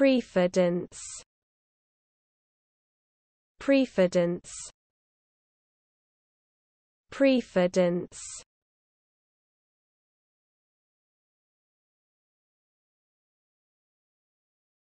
Prefidence Prefidence Prefidence